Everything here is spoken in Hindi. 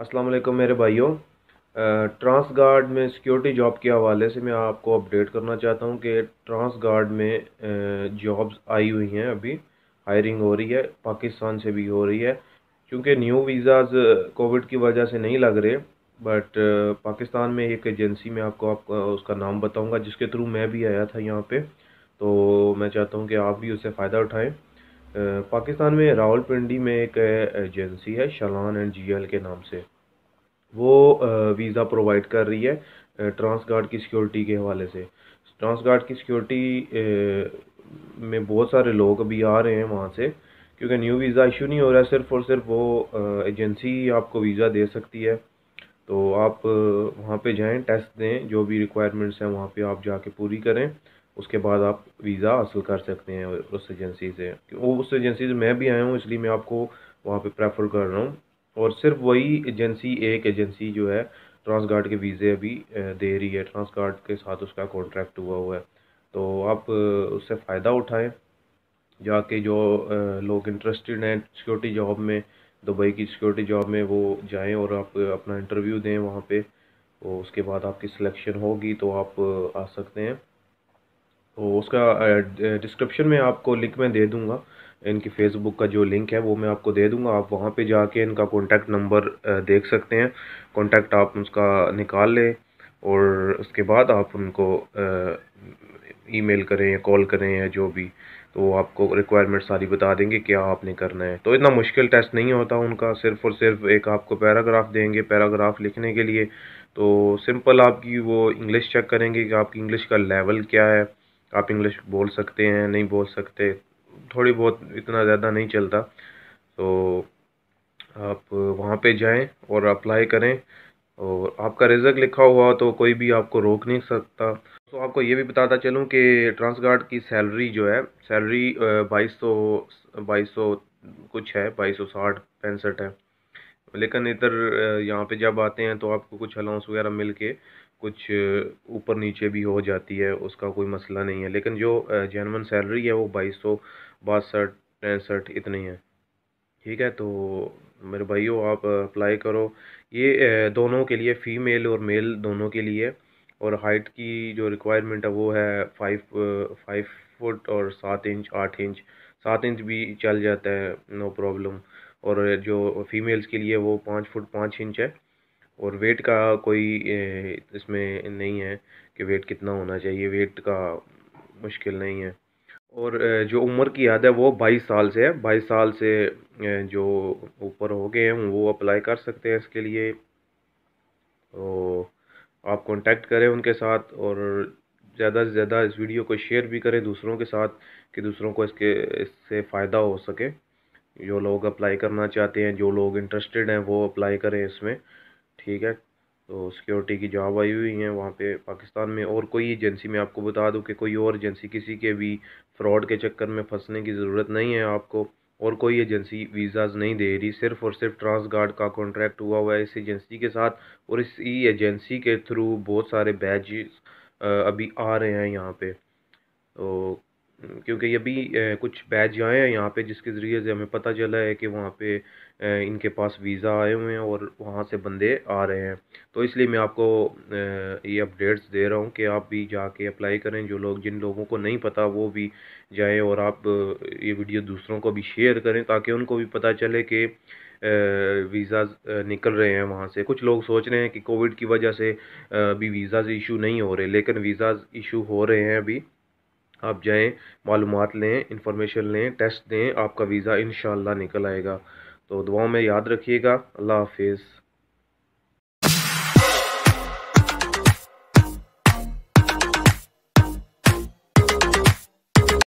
अस्सलाम मेरे भाइयों ट्रांस गार्ड में सिक्योरिटी जॉब के हवाले से मैं आपको अपडेट करना चाहता हूँ कि ट्रांस गार्ड में जॉब्स आई हुई हैं अभी हायरिंग हो रही है पाकिस्तान से भी हो रही है क्योंकि न्यू वीज़ाज कोविड की वजह से नहीं लग रहे बट पाकिस्तान में एक एजेंसी में आपको आप उसका नाम बताऊँगा जिसके थ्रू मैं भी आया था यहाँ पर तो मैं चाहता हूँ कि आप भी उससे फ़ायदा उठाएँ पाकिस्तान में रावलपिंडी में एक एजेंसी है शलान एंड जीएल के नाम से वो वीज़ा प्रोवाइड कर रही है ट्रांसगार्ड की सिक्योरिटी के हवाले से ट्रांसगार्ड की सिक्योरिटी में बहुत सारे लोग अभी आ रहे हैं वहाँ से क्योंकि न्यू वीज़ा इशू नहीं हो रहा है सिर्फ और सिर्फ वो एजेंसी आपको वीज़ा दे सकती है तो आप वहाँ पे जाएं टेस्ट दें जो भी रिक्वायरमेंट्स हैं वहाँ पे आप जाके पूरी करें उसके बाद आप वीज़ा हासिल कर सकते हैं उस एजेंसी से वो उस एजेंसी से मैं भी आया हूँ इसलिए मैं आपको वहाँ पे प्रेफर कर रहा हूँ और सिर्फ वही एजेंसी एक एजेंसी जो है गार्ड के वीज़े अभी दे रही है गार्ड के साथ उसका कॉन्ट्रैक्ट हुआ हुआ है तो आप उससे फ़ायदा उठाएँ जाके जो लोग इंटरेस्टेड हैं सिक्योरिटी जॉब में दुबई की सिक्योरिटी जॉब में वो जाएँ और आप अपना इंटरव्यू दें वहाँ पर तो उसके बाद आपकी सिलेक्शन होगी तो आप आ सकते हैं तो उसका डिस्क्रिप्शन में आपको लिंक मैं दे दूँगा इनकी फ़ेसबुक का जो लिंक है वो मैं आपको दे दूँगा आप वहाँ पे जाके इनका कॉन्टैक्ट नंबर देख सकते हैं कॉन्टैक्ट आप उसका निकाल लें और उसके बाद आप उनको ईमेल करें या कॉल करें या जो भी तो वो आपको रिक्वायरमेंट सारी बता देंगे क्या आपने करना है तो इतना मुश्किल टेस्ट नहीं होता उनका सिर्फ और सिर्फ एक आपको पैराग्राफ देंगे पैराग्राफ लिखने के लिए तो सिंपल आपकी वो इंग्लिश चेक करेंगे कि आपकी इंग्लिश का लेवल क्या है आप इंग्लिश बोल सकते हैं नहीं बोल सकते थोड़ी बहुत इतना ज़्यादा नहीं चलता तो आप वहाँ पे जाएं और अप्लाई करें और आपका रिजल्ट लिखा हुआ तो कोई भी आपको रोक नहीं सकता तो आपको ये भी बताता चलूँ कि ट्रांसगार्ड की सैलरी जो है सैलरी बाईस सौ बाईस सौ कुछ है बाईस सौ साठ पैंसठ है लेकिन इधर यहाँ पे जब आते हैं तो आपको कुछ अलाउंस वगैरह मिल के कुछ ऊपर नीचे भी हो जाती है उसका कोई मसला नहीं है लेकिन जो जैनवन सैलरी है वो बाईस सौ बासठ पैंसठ इतनी है ठीक है तो मेरे भाइयों आप अप्लाई करो ये दोनों के लिए फ़ीमेल और मेल दोनों के लिए और हाइट की जो रिक्वायरमेंट है वो है फाइव फाइव फुट और सात इंच आठ इंच सात इंच भी चल जाता है नो प्रॉब्लम और जो फीमेल्स के लिए वो पाँच फुट पाँच इंच है और वेट का कोई इसमें नहीं है कि वेट कितना होना चाहिए वेट का मुश्किल नहीं है और जो उम्र की याद है वो बाईस साल से है बाईस साल से जो ऊपर हो गए हैं वो अप्लाई कर सकते हैं इसके लिए तो आप कांटेक्ट करें उनके साथ और ज़्यादा से ज़्यादा इस वीडियो को शेयर भी करें दूसरों के साथ कि दूसरों को इसके इससे फ़ायदा हो सके जो लोग अप्लाई करना चाहते हैं जो लोग इंटरेस्टेड हैं वो अप्लाई करें इसमें ठीक है तो सिक्योरिटी की जॉब आई हुई हैं वहाँ पे पाकिस्तान में और कोई एजेंसी में आपको बता दूँ कि कोई और एजेंसी किसी के भी फ्रॉड के चक्कर में फंसने की ज़रूरत नहीं है आपको और कोई एजेंसी वीज़ाज नहीं दे रही सिर्फ और सिर्फ ट्रांस गार्ड का कॉन्ट्रैक्ट हुआ हुआ है इस एजेंसी के साथ और इसी एजेंसी के थ्रू बहुत सारे बैच अभी आ रहे हैं यहाँ पर तो हम्म, क्योंकि अभी कुछ बैच आए हैं यहाँ पे जिसके ज़रिए से हमें पता चला है कि वहाँ पे इनके पास वीज़ा आए हुए हैं और वहाँ से बंदे आ रहे हैं तो इसलिए मैं आपको ये अपडेट्स दे रहा हूँ कि आप भी जाके अप्लाई करें जो लोग जिन लोगों को नहीं पता वो भी जाएं और आप ये वीडियो दूसरों को भी शेयर करें ताकि उनको भी पता चले कि वीज़ा निकल रहे हैं वहाँ से कुछ लोग सोच रहे हैं कि कोविड की वजह से अभी वीज़ा इशू नहीं हो रहे लेकिन वीज़ा इशू हो रहे हैं अभी आप जाएं मालूम लें इंफॉर्मेशन लें टेस्ट दें आपका वीज़ा इन निकल आएगा तो दुआओं में याद रखिएगा अल्लाह हाफिज़